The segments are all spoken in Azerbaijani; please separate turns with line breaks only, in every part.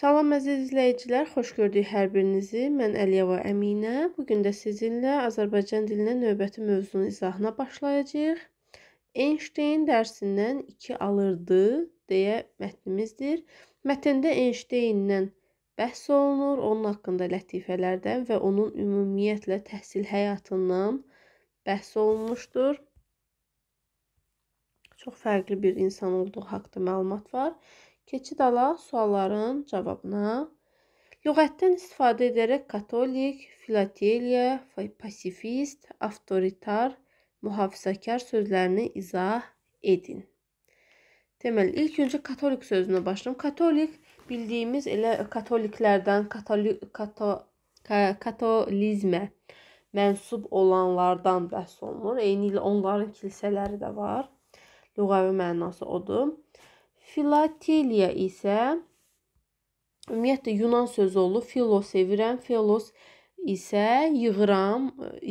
Salam əziz izləyicilər, xoş gördük hər birinizi. Mən Əliyeva Əminə. Bu gün də sizinlə Azərbaycan dilinə növbəti mövzunun izahına başlayacağıq. Einstein dərsindən 2 alırdı deyə mətnimizdir. Mətndə Einsteinlə bəhs olunur, onun haqqında lətifələrdən və onun ümumiyyətlə təhsil həyatından bəhs olunmuşdur. Çox fərqli bir insan olduğu haqqında məlumat var. Keçid ala sualların cavabına. Lüğətdən istifadə edərək katolik, filateliya, pasifist, avtoritar, mühafizəkar sözlərini izah edin. Deməli, ilk öncə katolik sözünə başlayım. Katolik bildiyimiz elə katoliklərdən, katolik, kato, katolizmə mənsub olanlardan bəhs olunur. Eyni ilə onların kilsələri də var. Lüğəvi mənası odur. Filateliya isə ümumiyyətlə Yunan sözü olub. Filo sevirəm, filos isə yığıram,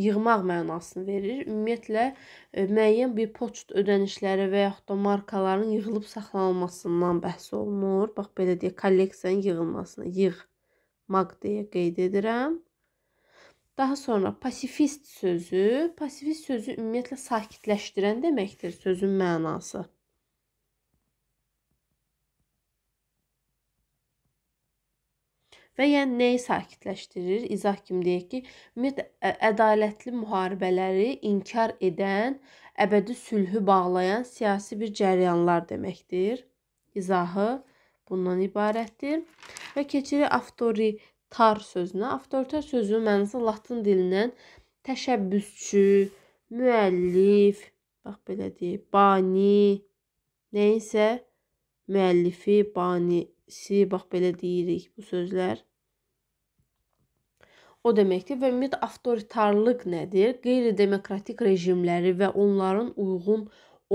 yığmaq mənasını verir. Ümumiyyətlə e, müəyyən bir poçt ödənişləri və yaxud da markaların yığılıb saxlanılmasından bəhs olunur. Bax belə deyə kolleksiyanın yığılmasını yığmaq deyə qeyd edirəm. Daha sonra pasifist sözü, pasifist sözü ümumiyyətlə sakitləşdirən deməkdir sözün mənası. və ya yəni, nəyi sakitləşdirir? İzah kimi deyək ki, ümumiyyətlə ədalətli müharibələri inkar edən, əbədi sülhü bağlayan siyasi bir cəryanlar deməkdir. İzahı bundan ibarətdir. Və keçirik avtoritar sözünə. Avtoritar sözünün mənası latın dilindən təşəbbüsçü, müəllif, bax belə deyək, bani, nəyinsə müəllifi, banisi, bax belə deyirik bu sözlər o deməkdir və ümumiyyətlə avtoritarlıq nədir? Qeyri-demokratik rejimləri və onların uyğun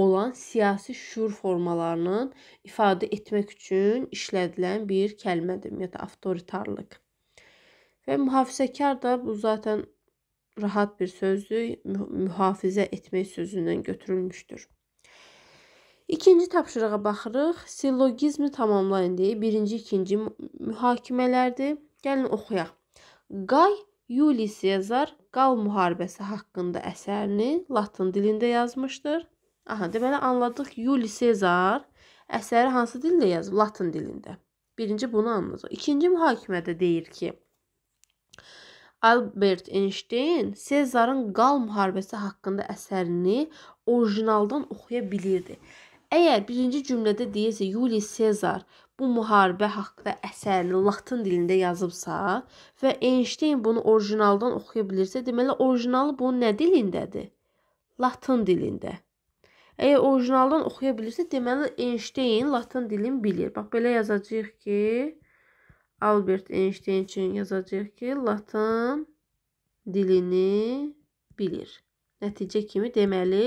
olan siyasi şüur formalarının ifadə etmək üçün işlədilən bir kəlmədir, ümumiyyətlə avtoritarlıq. Və mühafizəkar da bu zaten rahat bir sözdür, mühafizə etmək sözündən götürülmüşdür. İkinci tapşırığa baxırıq. Sillogizmi tamamlayın deyə birinci, ikinci mühakimələrdir. Gəlin oxuyaq. Qay Yuli Sezar Qal müharibəsi haqqında əsərini latın dilində yazmışdır. Aha, deməli anladıq Yuli Sezar əsəri hansı dildə yazıb? Latın dilində. Birinci bunu anladıq. İkinci mühakimədə deyir ki, Albert Einstein Sezarın Qal müharibəsi haqqında əsərini orijinaldan oxuya bilirdi. Əgər birinci cümlədə deyilsə Yuli Sezar bu müharibə haqqında əsərini latın dilində yazıbsa və Einstein bunu orijinaldan oxuya bilirsə, deməli orijinalı bunun nə dilindədir? Latın dilində. Əgər orijinaldan oxuya bilirsə, deməli Einstein latın dilini bilir. Bax belə yazacağıq ki, Albert Einstein üçün yazacağıq ki, latın dilini bilir. Nəticə kimi deməli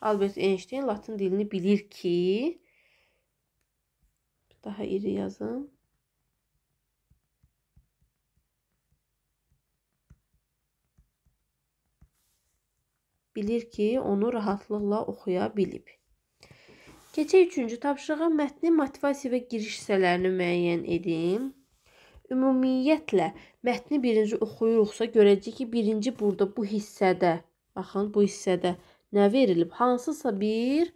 Albert Einstein latın dilini bilir ki, daha iri yazın. Bilir ki, onu rahatlıqla oxuya bilib. Keçək üçüncü tapşırığa mətni motivasiya və giriş hissələrini müəyyən edin. Ümumiyyətlə mətni birinci oxuyuruqsa görəcək ki, birinci burada bu hissədə, baxın bu hissədə nə verilib? Hansısa bir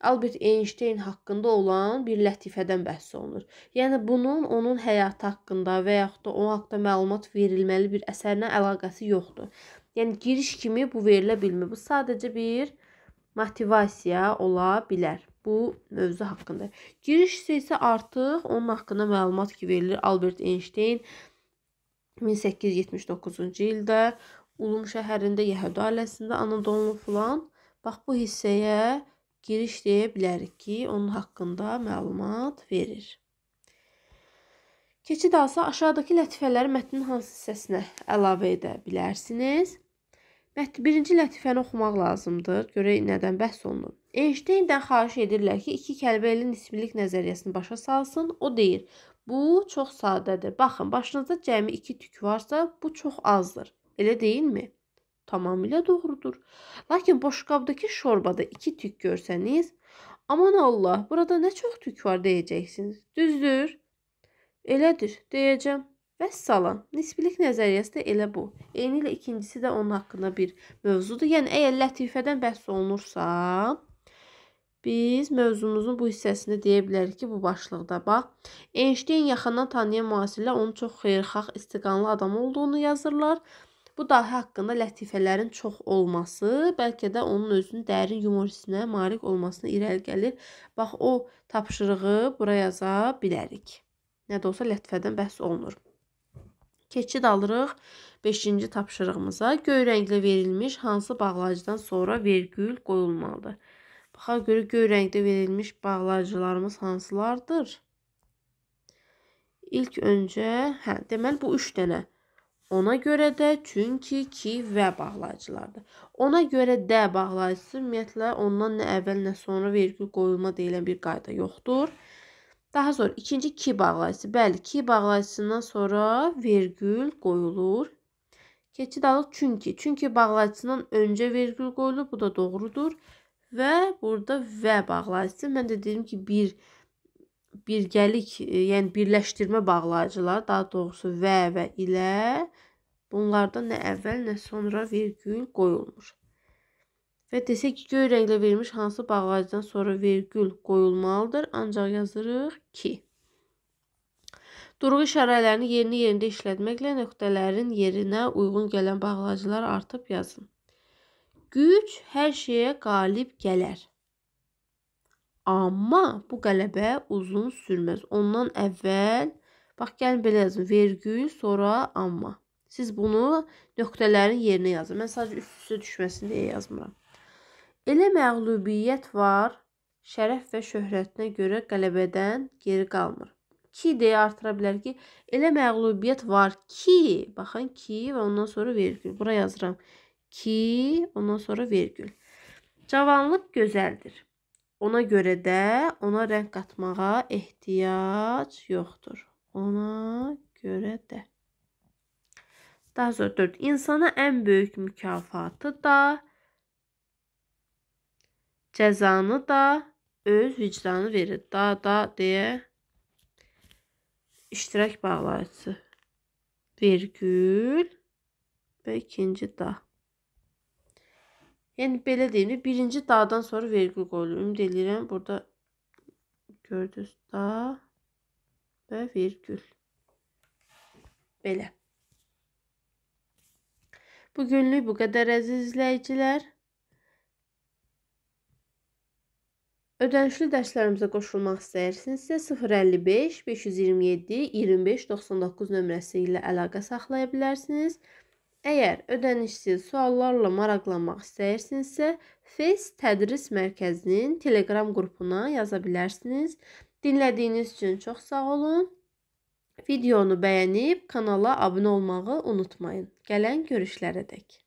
Albert Einstein haqqında olan bir lətifədən bəhs olunur. Yəni bunun onun həyatı haqqında və yaxud da onun haqqında məlumat verilməli bir əsərlə əlaqəsi yoxdur. Yəni giriş kimi bu verilə bilmir. Bu sadəcə bir motivasiya ola bilər bu mövzu haqqında. Giriş isə artıq onun haqqında məlumat ki verilir Albert Einstein 1879-cu ildə Ulum şəhərində Yəhudi ailəsində anadan olub filan. Bax bu hissəyə giriş deyə bilərik ki, onun haqqında məlumat verir. Keçid alsa aşağıdakı lətifələri mətnin hansı hissəsinə əlavə edə bilərsiniz? Mətn birinci lətifəni oxumaq lazımdır. Görək nədən bəhs olunur. Einstein'dən xahiş edirlər ki, iki kəlbəli nisbilik nəzəriyyəsini başa salsın. O deyir: "Bu çox sadədir. Baxın, başınızda cəmi 2 tük varsa, bu çox azdır." Elə deyilmi? tamamilə doğrudur. Lakin boşqabdakı şorbada 2 tük görsəniz, aman Allah, burada nə çox tük var deyəcəksiniz. Düzdür? Elədir, deyəcəm. Vəssalam, nisbilik nəzəriyyəsi də elə bu. Eynilə ikincisi də onun haqqında bir mövzudur. Yəni, əgər lətifədən bəhs olunursa, biz mövzumuzun bu hissəsində deyə bilərik ki, bu başlıqda bax, Einstein yaxından tanıyan müasirlər onun çox xeyirxah, istiqanlı adam olduğunu yazırlar. Bu dahi haqqında lətifələrin çox olması bəlkə də onun özünün dərin yumor hissinə malik olmasına irəli gəlir. Bax o tapşırığı bura yaza bilərik. Nə də olsa lətifədən bəhs olunur. Keçid alırıq 5-ci tapşırığımıza. Göy rənglə verilmiş hansı bağlacıdan sonra vergül qoyulmalıdır? Baxaq görə göy rəngdə verilmiş bağlacılarımız hansılardır? İlk öncə, hə, deməli bu 3 dənə Ona görə də, çünki, ki və bağlacılardır. Ona görə də bağlacısı ümumiyyətlə ondan nə əvvəl, nə sonra vergül qoyulma deyilən bir qayda yoxdur. Daha sonra ikinci ki bağlacısı. Bəli, ki bağlacısından sonra vergül qoyulur. Keçid alıq çünki. Çünki bağlacısından öncə vergül qoyulur. Bu da doğrudur. Və burada və bağlacısı. Mən də dedim ki, bir bağlacısı birgəlik, e, yəni birləşdirmə bağlayıcılar, daha doğrusu və və ilə bunlarda nə əvvəl, nə sonra vergül qoyulmur. Və desək ki, göy rənglə verilmiş hansı bağlayıcıdan sonra vergül qoyulmalıdır, ancaq yazırıq ki. Durğu işarələrini yerini yerində işlətməklə nöqtələrin yerinə uyğun gələn bağlayıcılar artıb yazın. Güc hər şeyə qalib gələr. Amma bu qələbə uzun sürməz. Ondan əvvəl, bax gəlin belə yazın, vergül, sonra amma. Siz bunu nöqtələrin yerinə yazın. Mən sadəcə üst-üstə düşməsin deyə yazmıram. Elə məğlubiyyət var, şərəf və şöhrətinə görə qələbədən geri qalmır. Ki deyə artıra bilər ki, elə məğlubiyyət var ki, baxın ki və ondan sonra vergül. Bura yazıram ki, ondan sonra vergül. Cavanlıq gözəldir. Ona görə də ona rəng qatmağa ehtiyac yoxdur. Ona görə də. Daha sonra 4. İnsana ən böyük mükafatı da, cəzanı da öz vicdanı verir. Da, da deyə iştirak bağlayıcısı. Vergül və ikinci da. Yəni belə deyim, birinci dadan sonra vergül qoyulur. Ümid edirəm burada gördünüz da və vergül. Belə. Bugünlük bu qədər əziz izləyicilər. Ödənişli dərslərimizə qoşulmaq istəyirsinizsə 055 527 25 99 nömrəsi ilə əlaqə saxlaya bilərsiniz. Əgər ödənişsiz suallarla maraqlanmaq istəyirsinizsə, FES tədris mərkəzinin Telegram qrupuna yaza bilərsiniz. Dinlədiyiniz üçün çox sağ olun. Videonu bəyənib kanala abunə olmağı unutmayın. Gələn görüşlərə dək.